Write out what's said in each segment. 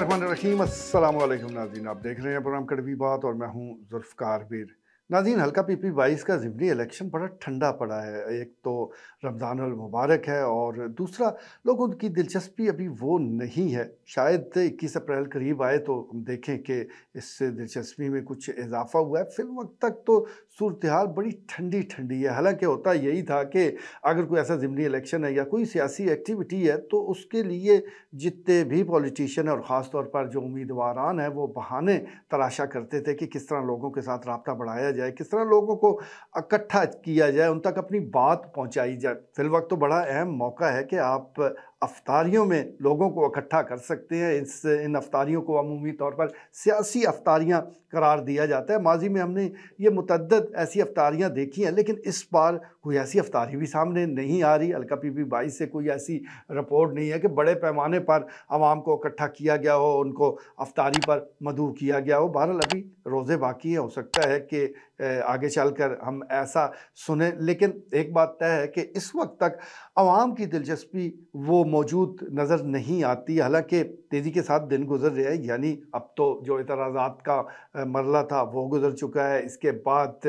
रहीम अस्सलाम नाजीन आप देख रहे हैं प्रोग्राम कड़वी बात और मैं हूँ जुल्फ़कार बीर नाजीन हल्का पी पी बाईस का ज़िमनी इलेक्शन बड़ा ठंडा पड़ा है एक तो रमज़ान मुबारक है और दूसरा लोगों की दिलचस्पी अभी वो नहीं है शायद इक्कीस अप्रैल करीब आए तो हम देखें कि इससे दिलचस्पी में कुछ इजाफा हुआ है फिल वक्त तक तो सूरत हाल बड़ी ठंडी ठंडी है हालांकि होता यही था कि अगर कोई ऐसा ज़मनी इलेक्शन है या कोई सियासी एक्टिविटी है तो उसके लिए जितने भी पॉलिटिशियन और ख़ास तौर पर जो उम्मीदवारान हैं वो बहाने तराशा करते थे कि किस तरह लोगों के साथ रबता बढ़ाया जाए किस तरह लोगों को इकट्ठा किया जाए उन तक अपनी बात पहुँचाई जाए फिलवक्त तो बड़ा अहम मौका है कि आप अफतारियों में लोगों को इकट्ठा कर सकते हैं इस इन अफतारियों को अमूमी तौर पर सियासी अफतारियाँ करार दिया जाता है माजी में हमने ये मतदद ऐसी अफतारियाँ देखी हैं लेकिन इस बार कोई ऐसी अफतारी भी सामने नहीं आ रही अलका पी पी बाईस से कोई ऐसी रिपोर्ट नहीं है कि बड़े पैमाने पर आवाम को इकट्ठा किया गया हो उनको अफ्तारी पर मदू किया गया हो बहरहाल अभी रोज़े बाकी हैं हो सकता है कि आगे चलकर हम ऐसा सुने लेकिन एक बात तय है कि इस वक्त तक आवाम की दिलचस्पी वो मौजूद नज़र नहीं आती हालांकि तेज़ी के साथ दिन गुजर रहे हैं यानी अब तो जो इतराज़ात का मरला था वो गुजर चुका है इसके बाद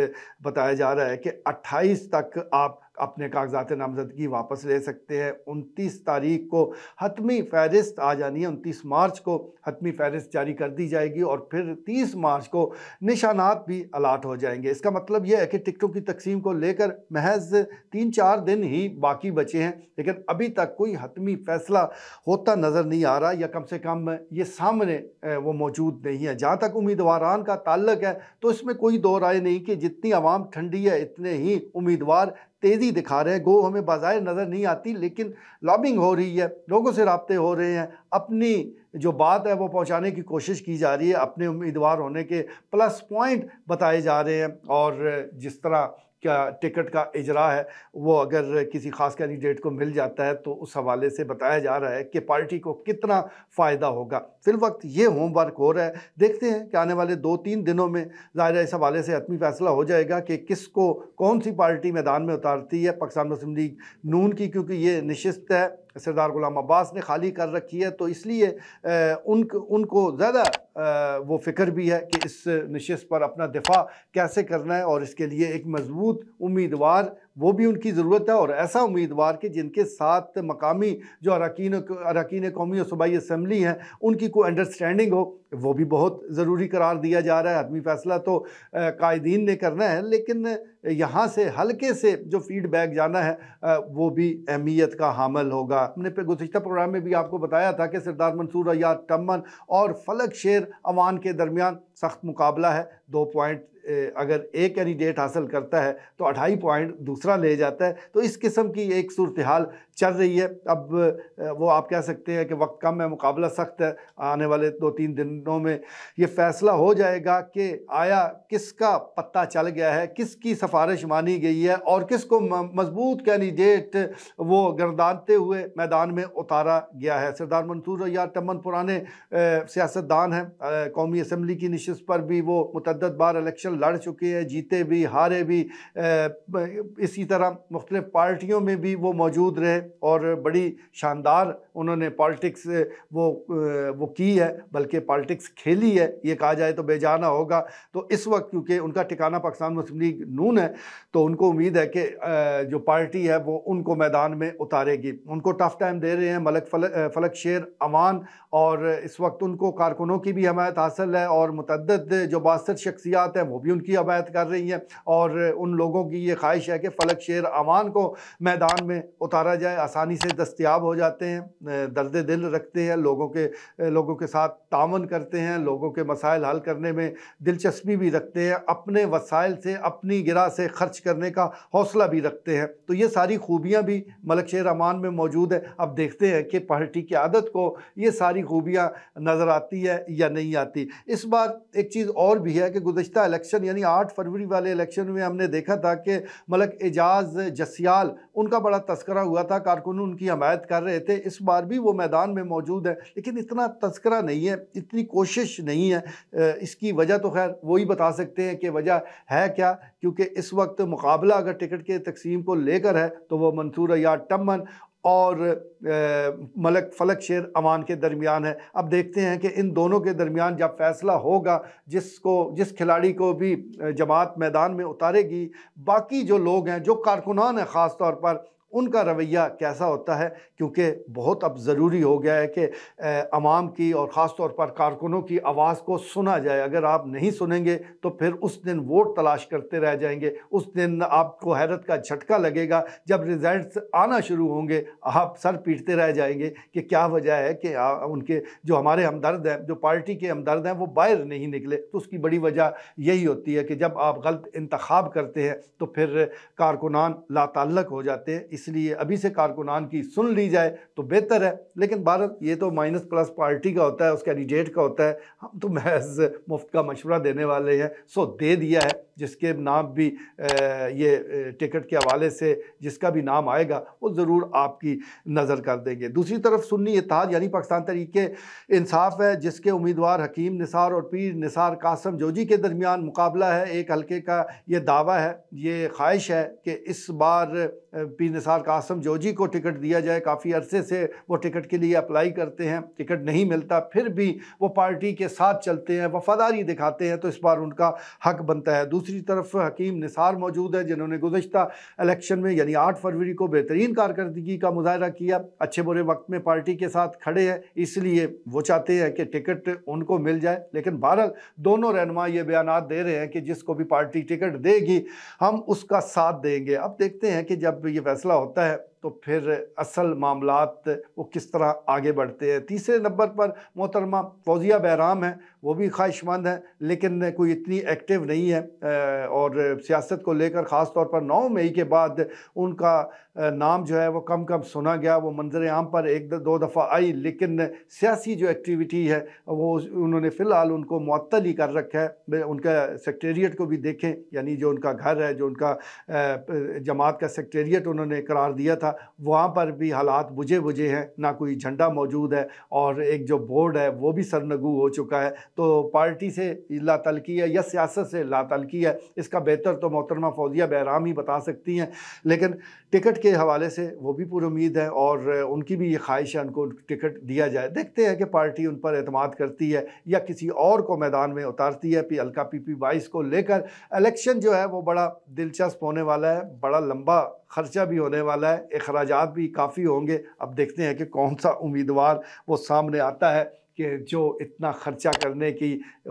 बताया जा रहा है कि अट्ठाईस तक आप अपने कागजात नामजदगी वापस ले सकते हैं उनतीस तारीख को हतमी फहरिस्त आ जानी है उनतीस मार्च को हतमी फहरिस्त जारी कर दी जाएगी और फिर तीस मार्च को निशानात भी अलाट हो जाएंगे इसका मतलब यह है कि टिकटों की तकसीम को लेकर महज तीन चार दिन ही बाकी बचे हैं लेकिन अभी तक कोई हतमी फैसला होता नज़र नहीं आ रहा या कम से कम ये सामने वो मौजूद नहीं है जहाँ तक उम्मीदवारान का ताल्लक है तो इसमें कोई दो राय नहीं कि जितनी आवाम ठंडी है इतने ही उम्मीदवार तेज़ी दिखा रहे हैं गो हमें बाज़ार नज़र नहीं आती लेकिन लॉबिंग हो रही है लोगों से रबते हो रहे हैं अपनी जो बात है वो पहुंचाने की कोशिश की जा रही है अपने उम्मीदवार होने के प्लस पॉइंट बताए जा रहे हैं और जिस तरह क्या टिकट का इजरा है वो अगर किसी खास कैंडिडेट को मिल जाता है तो उस हवाले से बताया जा रहा है कि पार्टी को कितना फ़ायदा होगा फिल वक्त ये होमवर्क हो रहा है देखते हैं कि आने वाले दो तीन दिनों में ज़ाहिर इस हवाले से हतमी फैसला हो जाएगा कि किसको कौन सी पार्टी मैदान में उतारती है पाकिस्तान मुस्लिम लीग नून की क्योंकि ये नशस्त है सरदार गुलाम अब्बास ने खाली कर रखी है तो इसलिए उन उनको ज़्यादा वो फिक्र भी है कि इस नशस्त पर अपना दिफा कैसे करना है और इसके लिए एक मजबूत उम्मीदवार वो भी उनकी ज़रूरत है और ऐसा उम्मीदवार कि जिनके साथ मकामी जो अरकान अरकान कौमी और सूबाई असम्बली हैं उनकी कोई अंडरस्टैंडिंग हो वो भी बहुत ज़रूरी करार दिया जा रहा है आदमी फ़ैसला तो कायदीन ने करना है लेकिन यहाँ से हल्के से जो फीडबैक जाना है वो भी अहमियत का हामल होगा हमने गुजशत प्रोग्राम में भी आपको बताया था कि सरदार मंसूर अयाद टमन और फलक शेर अवान के दरमियान सख्त मुकाबला है दो पॉइंट अगर एक कैंडिडेट हासिल करता है तो अढ़ाई पॉइंट दूसरा ले जाता है तो इस किस्म की एक सूरत हाल चल रही है अब वो आप कह सकते हैं कि वक्त कम है मुकाबला सख्त है आने वाले दो तीन दिनों में ये फैसला हो जाएगा कि आया किसका पत्ता चल गया है किसकी सिफारिश मानी गई है और किसको मजबूत कैंडिडेट वो गर्दानते हुए मैदान में उतारा गया है सरदार मंसूर या तमन पुराने सियासतदान हैं कौमी असम्बली की नशस्त पर भी वो मतदद बार इलेक्शन लड़ चुके हैं जीते भी हारे भी इसी तरह मुख्तलि पार्टियों में भी वो मौजूद रहे और बड़ी शानदार उन्होंने पॉलिटिक्स वो वो की है बल्कि पॉलिटिक्स खेली है ये कहा जाए तो बेजाना होगा तो इस वक्त क्योंकि उनका ठिकाना पाकिस्तान मुस्लिम लीग नून है तो उनको उम्मीद है कि जो पार्टी है वो उनको मैदान में उतारेगी उनको टफ टाइम दे रहे हैं मलक फल, फलक शेर अमान और इस वक्त उनको कारकुनों की भी हमायत हासिल है और मतदद जो बासर शख्सियात हैं वो भी भी उनकी हमायत कर रही हैं और उन लोगों की ये ख्वाहिश है कि फलक शेर अमान को मैदान में उतारा जाए आसानी से दस्तियाब हो जाते हैं दर्द दिल रखते हैं लोगों के लोगों के साथ तावन करते हैं लोगों के मसाइल हल करने में दिलचस्पी भी रखते हैं अपने वसाइल से अपनी गिरा से खर्च करने का हौसला भी रखते हैं तो ये सारी खूबियाँ भी मलक शेर अमान में मौजूद है अब देखते हैं कि पार्टी की आदत को ये सारी खूबियाँ नज़र आती है या नहीं आती इस बार एक चीज़ और भी है कि गुज्त इलेक्शन इलेक्शन यानी आठ फरवरी वाले इलेक्शन में हमने देखा था कि मलक एजाज जसियाल उनका बड़ा तस्करा हुआ था कारकुन उनकी हमायत कर रहे थे इस बार भी वो मैदान में मौजूद है लेकिन इतना तस्करा नहीं है इतनी कोशिश नहीं है इसकी वजह तो खैर वही बता सकते हैं कि वजह है क्या क्योंकि इस वक्त मुकाबला अगर टिकट के तकसीम को लेकर है तो वह मंसूर या टमन और मलक फलक शेर अमान के दरमियान है अब देखते हैं कि इन दोनों के दरमियान जब फैसला होगा जिसको जिस खिलाड़ी को भी जमात मैदान में उतारेगी बाकी जो लोग हैं जो कारकुनान हैं ख़ास तौर पर उनका रवैया कैसा होता है क्योंकि बहुत अब ज़रूरी हो गया है कि आवाम की और ख़ास तौर पर कारकुनों की आवाज़ को सुना जाए अगर आप नहीं सुनेंगे तो फिर उस दिन वोट तलाश करते रह जाएंगे उस दिन आपको हैरत का झटका लगेगा जब रिज़ल्ट आना शुरू होंगे आप सर पीटते रह जाएंगे कि क्या वजह है कि उनके जो हमारे हमदर्द हैं जो पार्टी के हमदर्द हैं वो बाहर नहीं निकले तो उसकी बड़ी वजह यही होती है कि जब आप गलत इंतखब करते हैं तो फिर कारकुनान लातल्लक हो जाते हैं इसलिए अभी से कारकुनान की सुन ली जाए तो बेहतर है लेकिन भारत ये तो माइनस प्लस पार्टी का होता है उस कैंडिडेट का होता है हम तो महज मुफ्त का मशवरा देने वाले हैं सो दे दिया है जिसके नाम भी ये टिकट के हवाले से जिसका भी नाम आएगा वो ज़रूर आपकी नज़र कर देंगे दूसरी तरफ सुन्नी इतिहाद यानी पाकिस्तान तरीके इंसाफ है जिसके उम्मीदवार हकीम निसार और पीर निसार कासम जोजी के दरमियान मुकाबला है एक हल्के का ये दावा है ये ख्वाहिश है कि इस बार पीर निसार निसार कासम जोजी को टिकट दिया जाए काफ़ी अरसे से वो टिकट के लिए अप्लाई करते हैं टिकट नहीं मिलता फिर भी वो पार्टी के साथ चलते हैं वफादारी दिखाते हैं तो इस बार उनका हक बनता है दूसरी तरफ हकीम निसार मौजूद है जिन्होंने गुजशत इलेक्शन में यानी आठ फरवरी को बेहतरीन कारकर्दगी का मुजाहरा किया अच्छे बुरे वक्त में पार्टी के साथ खड़े हैं इसलिए वो चाहते हैं कि टिकट उनको मिल जाए लेकिन भारत दोनों रहनमा ये बयान दे रहे हैं कि जिसको भी पार्टी टिकट देगी हम उसका साथ देंगे अब देखते हैं कि जब ये फैसला 但。तो फिर असल मामलात वो किस तरह आगे बढ़ते हैं तीसरे नंबर पर मोहतरमा फौजिया बहराम है वो भी ख्वाहिशमंद है लेकिन कोई इतनी एक्टिव नहीं है और सियासत को लेकर ख़ास तौर पर नौ मई के बाद उनका नाम जो है वो कम कम सुना गया वो मंजर आम पर एक दो दफ़ा आई लेकिन सियासी जो एक्टिविटी है वो उन्होंने फ़िलहाल उनको मअतल ही कर रखा है उनका सेक्रटेरिएट को भी देखें यानी जो उनका घर है जो उनका जमात का सेक्रटेरिएट उन्होंने करार दिया था था वहाँ पर भी हालात बुझे बुझे हैं ना कोई झंडा मौजूद है और एक जो बोर्ड है वो भी सरनगू हो चुका है तो पार्टी से ला तलकी है या सियासत से ला तलकी है इसका बेहतर तो मोहतरमा फौजिया बहराम ही बता सकती हैं लेकिन टिकट के हवाले से वो भी पूरी उम्मीद है और उनकी भी ये ख्वाहिश है उनको टिकट दिया जाए देखते हैं कि पार्टी उन पर अतमाद करती है या किसी और को मैदान में उतारती है पी अलका पी पी बाईस को लेकर इलेक्शन जो है वो बड़ा दिलचस्प होने वाला है बड़ा लंबा खर्चा भी होने वाला है अखराज भी काफ़ी होंगे अब देखते हैं कि कौन सा उम्मीदवार वो सामने आता है कि जो इतना खर्चा करने की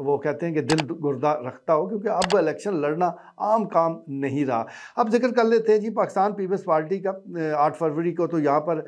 वो कहते हैं कि दिल गुर्दा रखता हो क्योंकि अब इलेक्शन लड़ना आम काम नहीं रहा अब जिक्र कर लेते हैं जी पाकिस्तान पीपल्स पार्टी का आठ फरवरी को तो यहाँ पर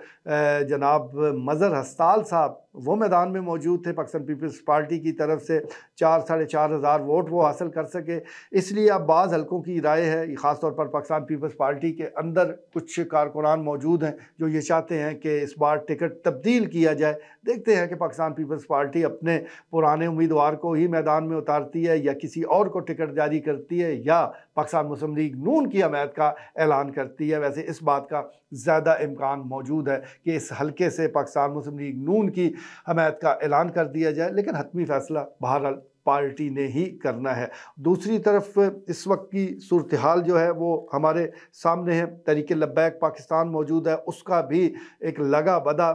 जनाब मज़र हस्ताल साहब वो मैदान में मौजूद थे पाकिस्तान पीपल्स पार्टी की तरफ से चार साढ़े चार हज़ार वोट वो हासिल कर सके इसलिए अब बाज़ हल्कों की राय है ख़ासतौर पर पाकिस्तान पीपल्स पार्टी के अंदर कुछ कारकुनान मौजूद हैं जो ये चाहते हैं कि इस बार टिकट तब्दील किया जाए देखते हैं कि पाकिस्तान पीपल्स पार्टी अपने पुराने उम्मीदवार को ही मैदान में उतारती है या किसी और को टिकट जारी करती है या पाकिस्तान मुस्लिम लीग नून की हमायत का ऐलान करती है वैसे इस बात का ज़्यादा इम्कान मौजूद है कि इस हलके से पाकिस्तान मुस्लिम लीग नून की हमायत का ऐलान कर दिया जाए लेकिन हतमी फैसला बहरहाल पार्टी ने ही करना है दूसरी तरफ इस वक्त की सूरत हाल जो है वो हमारे सामने है तरीके लब्बैक पाकिस्तान मौजूद है उसका भी एक लगा बदा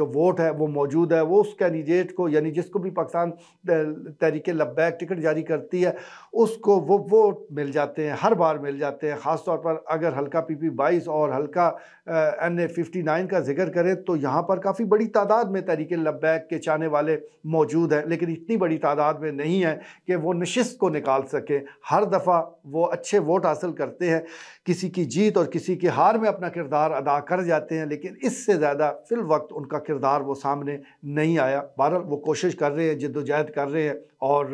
जो वोट है वो मौजूद है वो उस कैंडिडेट को यानी जिसको भी पाकिस्तान तरीके लब्बैक टिकट जारी करती है उसको वो वोट मिल जाते हैं हर बार मिल जाते हैं ख़ासतौर पर अगर हल्का पी पी बाईस और हल्का एन ए फिफ्टी नाइन का जिक्र करें तो यहाँ पर काफ़ी बड़ी तादाद में तरीके लब्बैक के चाहने वाले मौजूद हैं लेकिन इतनी बड़ी तादाद में नहीं है कि वो नशस्त को निकाल सकें हर दफ़ा वो अच्छे वोट हासिल करते हैं किसी की जीत और किसी की हार में अपना किरदार अदा कर जाते हैं लेकिन इससे ज़्यादा फिल वक्त उनका किरदार वो सामने नहीं आया बहरहाल वो कोशिश कर रहे हैं जद्दोजहद कर रहे हैं और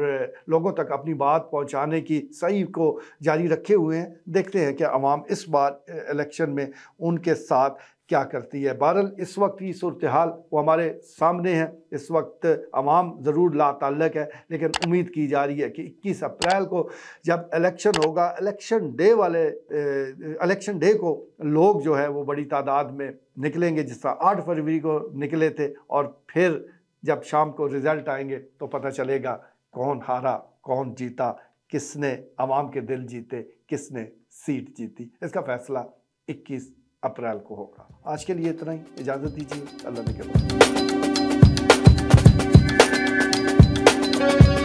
लोगों तक अपनी बात पहुँचाने की सही को जारी रखे हुए हैं देखते हैं कि आवाम इस बार इलेक्शन में उनके साथ क्या करती है बहरल इस वक्त की सूरत हाल वो हमारे सामने है इस वक्त आवाम ज़रूर लातल्लक है लेकिन उम्मीद की जा रही है कि 21 अप्रैल को जब इलेक्शन होगा इलेक्शन डे वाले इलेक्शन डे को लोग जो है वो बड़ी तादाद में निकलेंगे जिस तरह आठ फरवरी को निकले थे और फिर जब शाम को रिज़ल्ट आएंगे तो पता चलेगा कौन हारा कौन जीता किसने आवाम के दिल जीते किसने सीट जीती इसका फैसला इक्कीस अप्रैल को होगा आज के लिए इतना ही इजाज़त दीजिए अल्लाह ने के बाद